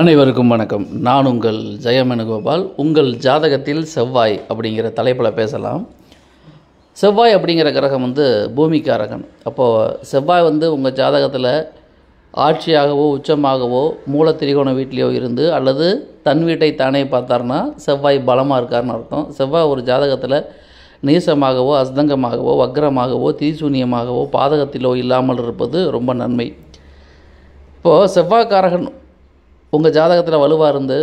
அனைவருக்கும் வணக்கம் நான் உங்கள் ஜெயமனுகோபால் உங்கள் ஜாதகத்தில் செவ்வாய் அப்படிங்கிற தலைப்பில் பேசலாம் செவ்வாய் அப்படிங்கிற கிரகம் வந்து பூமிக்காரகன் அப்போது செவ்வாய் வந்து உங்கள் ஜாதகத்தில் ஆட்சியாகவோ உச்சமாகவோ மூல திரிகோண வீட்லேயோ இருந்து அல்லது தன் வீட்டை தானே பார்த்தாருன்னா செவ்வாய் பலமாக இருக்காருன்னு அர்த்தம் செவ்வாய் ஒரு ஜாதகத்தில் நீசமாகவோ அஸ்தங்கமாகவோ வக்ரமாகவோ திரிசூன்யமாகவோ பாதகத்திலோ இல்லாமல் இருப்பது ரொம்ப நன்மை இப்போது செவ்வாய்க்காரகன் உங்கள் ஜாதகத்தில் வலுவாக இருந்து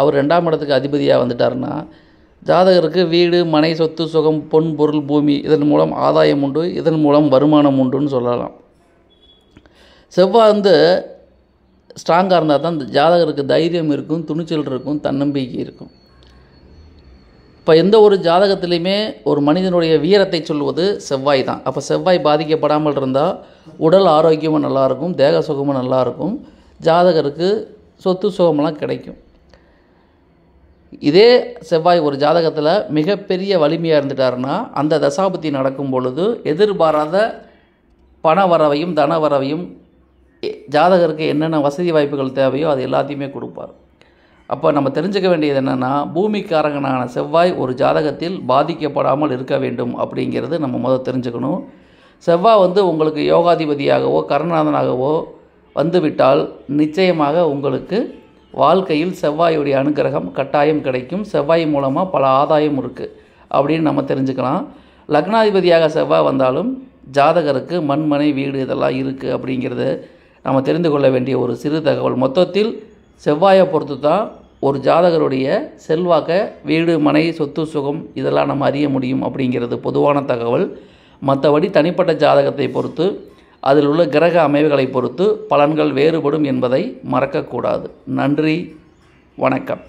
அவர் ரெண்டாம் இடத்துக்கு அதிபதியாக வந்துட்டாருன்னா ஜாதகருக்கு வீடு மனை சொத்து சுகம் பொன் பொருள் பூமி இதன் மூலம் ஆதாயம் உண்டு இதன் மூலம் வருமானம் உண்டுன்னு சொல்லலாம் செவ்வாய் வந்து ஸ்ட்ராங்காக இருந்தால் தான் இந்த ஜாதகருக்கு தைரியம் இருக்கும் துணிச்சல் இருக்கும் தன்னம்பிக்கை இருக்கும் இப்போ எந்த ஒரு ஜாதகத்திலையுமே ஒரு மனிதனுடைய வீரத்தை சொல்வது செவ்வாய் தான் அப்போ செவ்வாய் பாதிக்கப்படாமல் இருந்தால் உடல் ஆரோக்கியமும் நல்லாயிருக்கும் தேக சுகமும் நல்லாயிருக்கும் ஜாதகருக்கு சொத்து சுகமெல்லாம் கிடைக்கும் இதே செவ்வாய் ஒரு ஜாதகத்தில் மிகப்பெரிய வலிமையாக இருந்துட்டாருன்னா அந்த தசாபத்தி நடக்கும் பொழுது எதிர்பாராத பண வரவையும் தன வரவையும் ஜாதகருக்கு என்னென்ன வசதி வாய்ப்புகள் தேவையோ அது எல்லாத்தையுமே கொடுப்பார் அப்போ நம்ம தெரிஞ்சுக்க வேண்டியது என்னென்னா பூமிக்காரங்கனான செவ்வாய் ஒரு ஜாதகத்தில் பாதிக்கப்படாமல் இருக்க வேண்டும் அப்படிங்கிறது நம்ம முதல் தெரிஞ்சுக்கணும் செவ்வாய் வந்து உங்களுக்கு யோகாதிபதியாகவோ கருணாதனாகவோ வந்துவிட்டால் நிச்சயமாக உங்களுக்கு வாழ்க்கையில் செவ்வாயுடைய அனுகிரகம் கட்டாயம் கிடைக்கும் செவ்வாய் மூலமாக பல ஆதாயம் இருக்குது அப்படின்னு நம்ம தெரிஞ்சுக்கலாம் லக்னாதிபதியாக செவ்வாய் வந்தாலும் ஜாதகருக்கு மண்மனை வீடு இதெல்லாம் இருக்குது அப்படிங்கிறது நம்ம தெரிந்து கொள்ள வேண்டிய ஒரு சிறு தகவல் மொத்தத்தில் செவ்வாயை பொறுத்து தான் ஒரு ஜாதகருடைய செல்வாக்கை வீடு மனை சொத்து சுகம் இதெல்லாம் நம்ம அறிய முடியும் அப்படிங்கிறது பொதுவான தகவல் மற்றபடி தனிப்பட்ட ஜாதகத்தை பொறுத்து அதில் உள்ள கிரக அமைவுகளை பொறுத்து பலன்கள் வேறுபடும் என்பதை மறக்கக்கூடாது நன்றி வணக்கம்